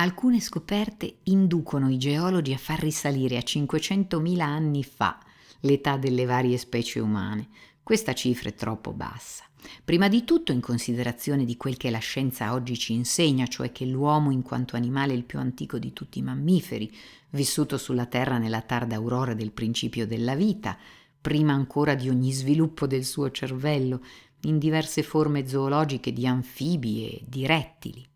Alcune scoperte inducono i geologi a far risalire a 500.000 anni fa l'età delle varie specie umane. Questa cifra è troppo bassa. Prima di tutto in considerazione di quel che la scienza oggi ci insegna, cioè che l'uomo in quanto animale è il più antico di tutti i mammiferi, vissuto sulla Terra nella tarda aurora del principio della vita, prima ancora di ogni sviluppo del suo cervello, in diverse forme zoologiche di anfibi e di rettili.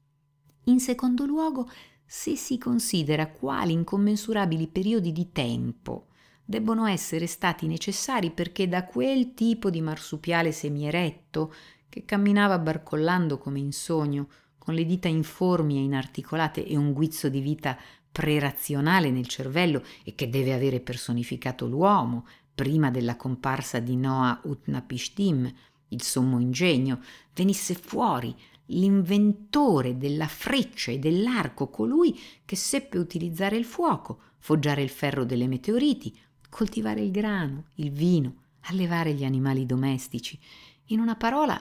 In secondo luogo, se si considera quali incommensurabili periodi di tempo debbono essere stati necessari perché da quel tipo di marsupiale semieretto, che camminava barcollando come in sogno, con le dita informi e inarticolate e un guizzo di vita prerazionale nel cervello e che deve avere personificato l'uomo prima della comparsa di Noah Utnapishtim, il sommo ingegno, venisse fuori l'inventore della freccia e dell'arco, colui che seppe utilizzare il fuoco, foggiare il ferro delle meteoriti, coltivare il grano, il vino, allevare gli animali domestici. In una parola,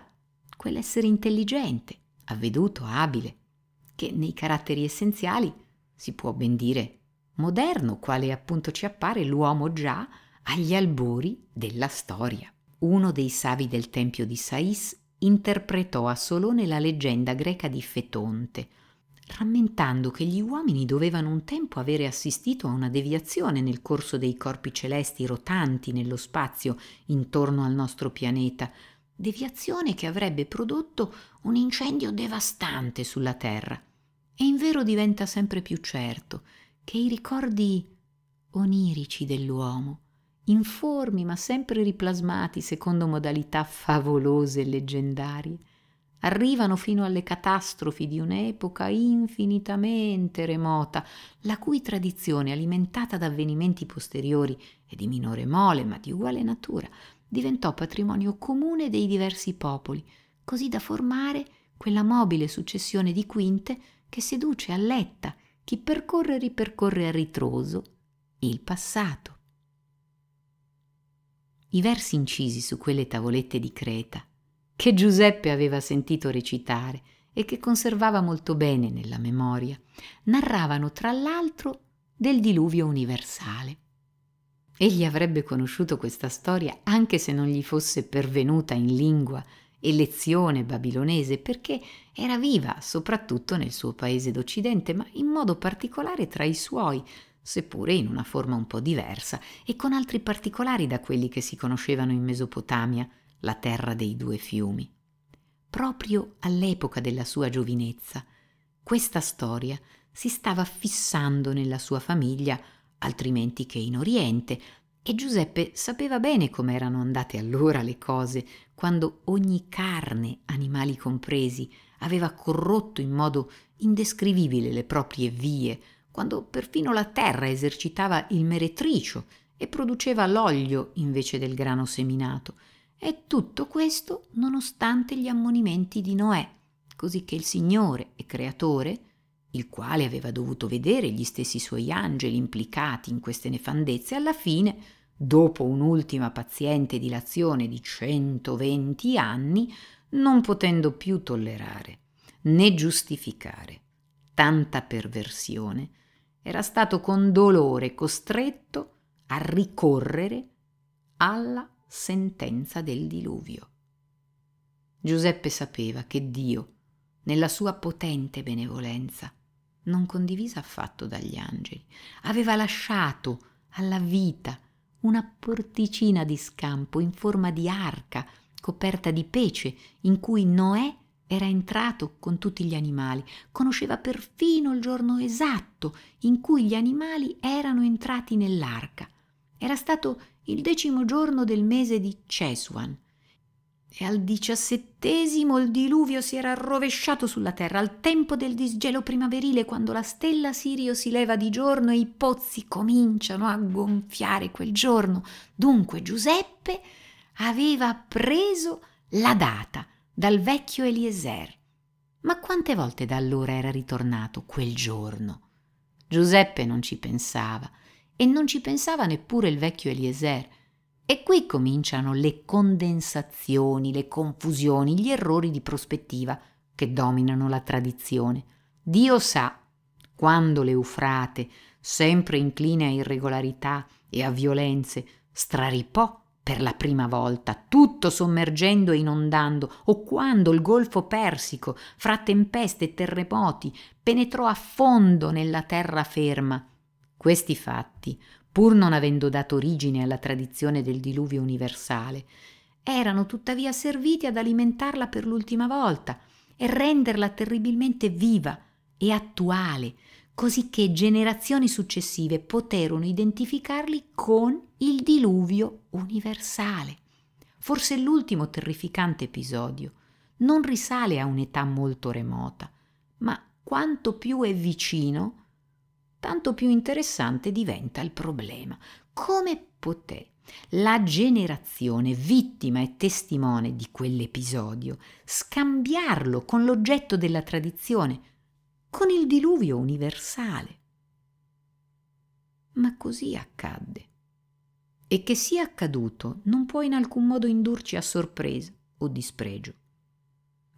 quell'essere intelligente, avveduto, abile, che nei caratteri essenziali si può ben dire moderno, quale appunto ci appare l'uomo già agli albori della storia. Uno dei savi del tempio di Sais interpretò a Solone la leggenda greca di Fetonte, rammentando che gli uomini dovevano un tempo avere assistito a una deviazione nel corso dei corpi celesti rotanti nello spazio intorno al nostro pianeta, deviazione che avrebbe prodotto un incendio devastante sulla Terra. E in vero diventa sempre più certo che i ricordi onirici dell'uomo informi ma sempre riplasmati secondo modalità favolose e leggendarie, arrivano fino alle catastrofi di un'epoca infinitamente remota, la cui tradizione, alimentata da avvenimenti posteriori e di minore mole ma di uguale natura, diventò patrimonio comune dei diversi popoli, così da formare quella mobile successione di quinte che seduce a letta chi percorre e ripercorre a ritroso il passato i versi incisi su quelle tavolette di Creta, che Giuseppe aveva sentito recitare e che conservava molto bene nella memoria, narravano tra l'altro del diluvio universale. Egli avrebbe conosciuto questa storia anche se non gli fosse pervenuta in lingua e lezione babilonese perché era viva soprattutto nel suo paese d'Occidente, ma in modo particolare tra i suoi, seppure in una forma un po' diversa e con altri particolari da quelli che si conoscevano in Mesopotamia, la terra dei due fiumi. Proprio all'epoca della sua giovinezza, questa storia si stava fissando nella sua famiglia, altrimenti che in Oriente, e Giuseppe sapeva bene come erano andate allora le cose, quando ogni carne, animali compresi, aveva corrotto in modo indescrivibile le proprie vie, quando perfino la terra esercitava il meretricio e produceva l'olio invece del grano seminato. E tutto questo nonostante gli ammonimenti di Noè, così che il Signore e Creatore, il quale aveva dovuto vedere gli stessi suoi angeli implicati in queste nefandezze, alla fine, dopo un'ultima paziente dilazione di 120 anni, non potendo più tollerare né giustificare tanta perversione, era stato con dolore costretto a ricorrere alla sentenza del diluvio. Giuseppe sapeva che Dio, nella sua potente benevolenza, non condivisa affatto dagli angeli, aveva lasciato alla vita una porticina di scampo in forma di arca coperta di pece in cui Noè era entrato con tutti gli animali, conosceva perfino il giorno esatto in cui gli animali erano entrati nell'arca. Era stato il decimo giorno del mese di Cesuan. E al diciassettesimo il diluvio si era rovesciato sulla terra, al tempo del disgelo primaverile, quando la stella Sirio si leva di giorno e i pozzi cominciano a gonfiare quel giorno. Dunque Giuseppe aveva preso la data dal vecchio Eliezer. Ma quante volte da allora era ritornato quel giorno? Giuseppe non ci pensava e non ci pensava neppure il vecchio Eliezer. E qui cominciano le condensazioni, le confusioni, gli errori di prospettiva che dominano la tradizione. Dio sa, quando l'Eufrate, sempre incline a irregolarità e a violenze, straripò per la prima volta, tutto sommergendo e inondando, o quando il Golfo Persico, fra tempeste e terremoti, penetrò a fondo nella terraferma. Questi fatti, pur non avendo dato origine alla tradizione del diluvio universale, erano tuttavia serviti ad alimentarla per l'ultima volta e renderla terribilmente viva e attuale, così che generazioni successive poterono identificarli con il diluvio universale. Forse l'ultimo terrificante episodio non risale a un'età molto remota, ma quanto più è vicino, tanto più interessante diventa il problema. Come poté la generazione vittima e testimone di quell'episodio scambiarlo con l'oggetto della tradizione con il diluvio universale. Ma così accadde. E che sia accaduto non può in alcun modo indurci a sorpresa o dispregio.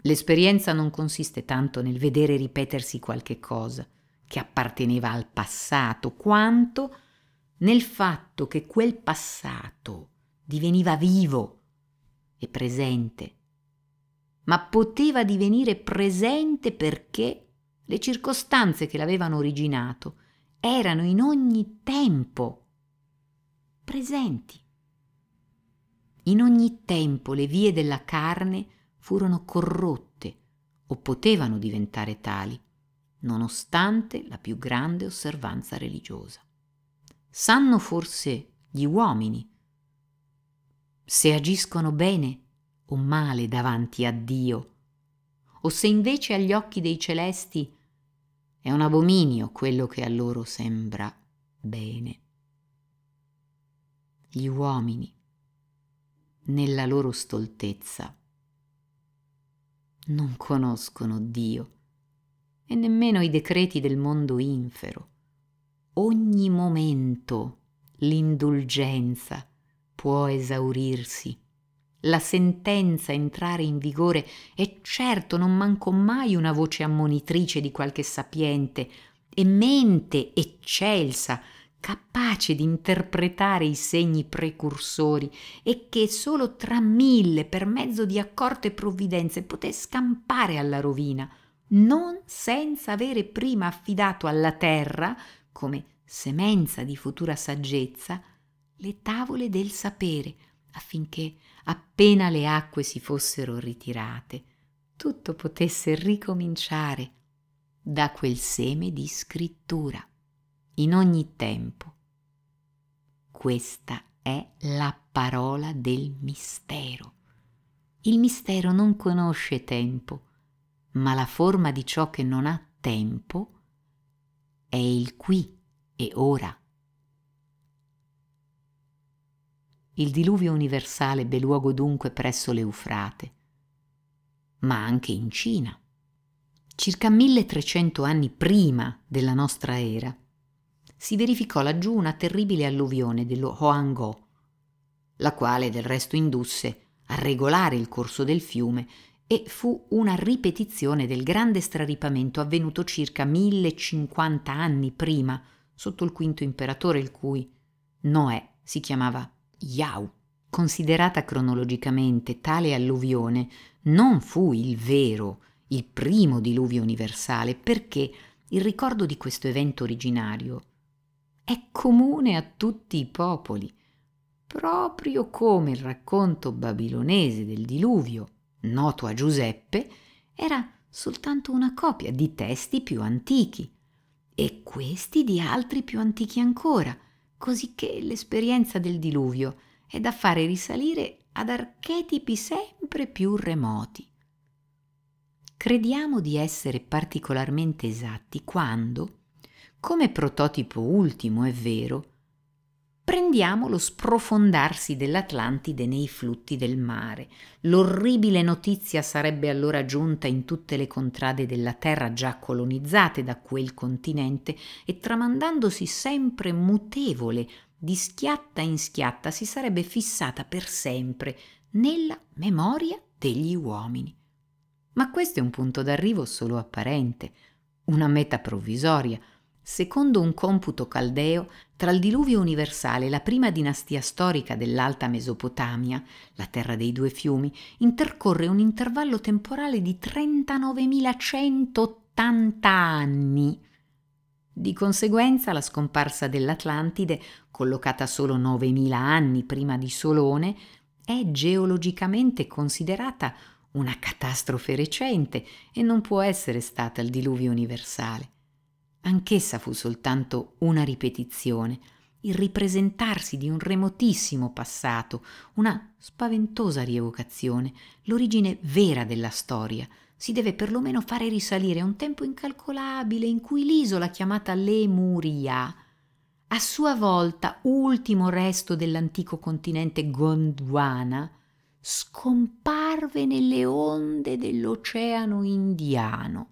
L'esperienza non consiste tanto nel vedere ripetersi qualche cosa che apparteneva al passato, quanto nel fatto che quel passato diveniva vivo e presente, ma poteva divenire presente perché le circostanze che l'avevano originato erano in ogni tempo presenti. In ogni tempo le vie della carne furono corrotte o potevano diventare tali, nonostante la più grande osservanza religiosa. Sanno forse gli uomini se agiscono bene o male davanti a Dio, o se invece agli occhi dei celesti è un abominio quello che a loro sembra bene. Gli uomini, nella loro stoltezza, non conoscono Dio e nemmeno i decreti del mondo infero. Ogni momento l'indulgenza può esaurirsi la sentenza entrare in vigore e certo non mancò mai una voce ammonitrice di qualche sapiente e mente eccelsa capace di interpretare i segni precursori e che solo tra mille per mezzo di accorte provvidenze poté scampare alla rovina non senza avere prima affidato alla terra come semenza di futura saggezza le tavole del sapere affinché appena le acque si fossero ritirate, tutto potesse ricominciare da quel seme di scrittura, in ogni tempo. Questa è la parola del mistero. Il mistero non conosce tempo, ma la forma di ciò che non ha tempo è il qui e ora. Il diluvio universale ebbe luogo dunque presso l'Eufrate, ma anche in Cina. Circa 1300 anni prima della nostra era, si verificò laggiù una terribile alluvione dello Hoangho, la quale del resto indusse a regolare il corso del fiume e fu una ripetizione del grande straripamento avvenuto circa 1050 anni prima sotto il quinto imperatore, il cui Noè si chiamava Yau, considerata cronologicamente tale alluvione, non fu il vero, il primo diluvio universale, perché il ricordo di questo evento originario è comune a tutti i popoli, proprio come il racconto babilonese del diluvio, noto a Giuseppe, era soltanto una copia di testi più antichi e questi di altri più antichi ancora, cosicché l'esperienza del diluvio è da fare risalire ad archetipi sempre più remoti. Crediamo di essere particolarmente esatti quando, come prototipo ultimo è vero, Prendiamo lo sprofondarsi dell'Atlantide nei flutti del mare. L'orribile notizia sarebbe allora giunta in tutte le contrade della terra già colonizzate da quel continente e tramandandosi sempre mutevole, di schiatta in schiatta, si sarebbe fissata per sempre nella memoria degli uomini. Ma questo è un punto d'arrivo solo apparente, una meta provvisoria, Secondo un computo caldeo, tra il diluvio universale e la prima dinastia storica dell'Alta Mesopotamia, la terra dei due fiumi, intercorre un intervallo temporale di 39.180 anni. Di conseguenza la scomparsa dell'Atlantide, collocata solo 9.000 anni prima di Solone, è geologicamente considerata una catastrofe recente e non può essere stata il diluvio universale. Anch'essa fu soltanto una ripetizione, il ripresentarsi di un remotissimo passato, una spaventosa rievocazione, l'origine vera della storia. Si deve perlomeno fare risalire a un tempo incalcolabile in cui l'isola chiamata Lemuria, a sua volta ultimo resto dell'antico continente Gondwana, scomparve nelle onde dell'oceano indiano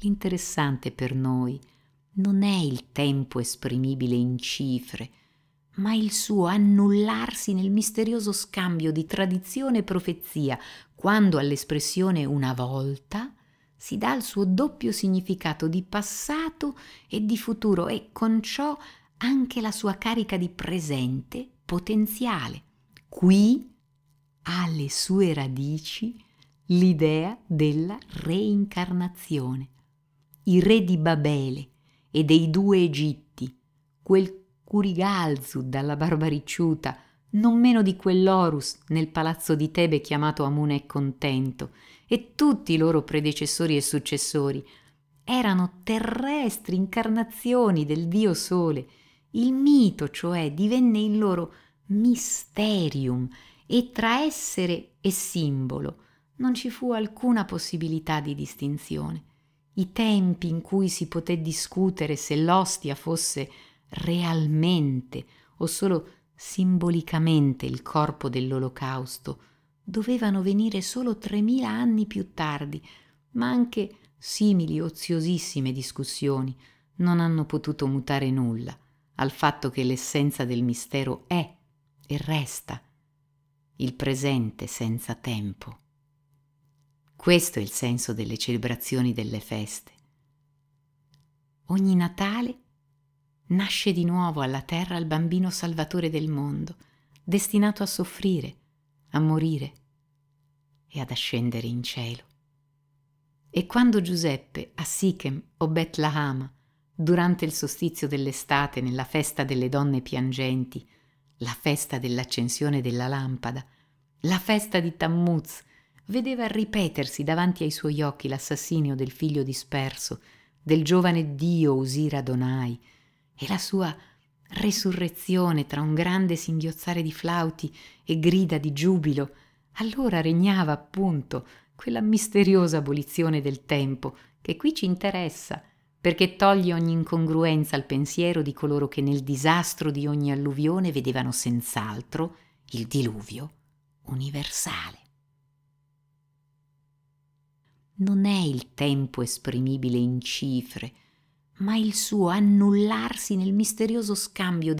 L'interessante per noi non è il tempo esprimibile in cifre, ma il suo annullarsi nel misterioso scambio di tradizione e profezia, quando all'espressione una volta si dà il suo doppio significato di passato e di futuro e con ciò anche la sua carica di presente potenziale. Qui ha le sue radici l'idea della reincarnazione i re di Babele e dei due Egitti, quel Curigalzu dalla barbaricciuta, non meno di quell'Orus nel palazzo di Tebe chiamato Amune e Contento, e tutti i loro predecessori e successori, erano terrestri incarnazioni del Dio Sole. Il mito, cioè, divenne il loro misterium e tra essere e simbolo non ci fu alcuna possibilità di distinzione i tempi in cui si poté discutere se l'ostia fosse realmente o solo simbolicamente il corpo dell'olocausto dovevano venire solo tremila anni più tardi, ma anche simili oziosissime discussioni non hanno potuto mutare nulla al fatto che l'essenza del mistero è e resta il presente senza tempo. Questo è il senso delle celebrazioni delle feste. Ogni Natale nasce di nuovo alla terra il bambino salvatore del mondo, destinato a soffrire, a morire e ad ascendere in cielo. E quando Giuseppe a Sichem o Betlahama, durante il sostizio dell'estate nella festa delle donne piangenti, la festa dell'accensione della lampada, la festa di Tammuz, vedeva ripetersi davanti ai suoi occhi l'assassinio del figlio disperso, del giovane Dio Usira Donai, e la sua resurrezione tra un grande singhiozzare di flauti e grida di giubilo, allora regnava appunto quella misteriosa abolizione del tempo che qui ci interessa, perché toglie ogni incongruenza al pensiero di coloro che nel disastro di ogni alluvione vedevano senz'altro il diluvio universale non è il tempo esprimibile in cifre, ma il suo annullarsi nel misterioso scambio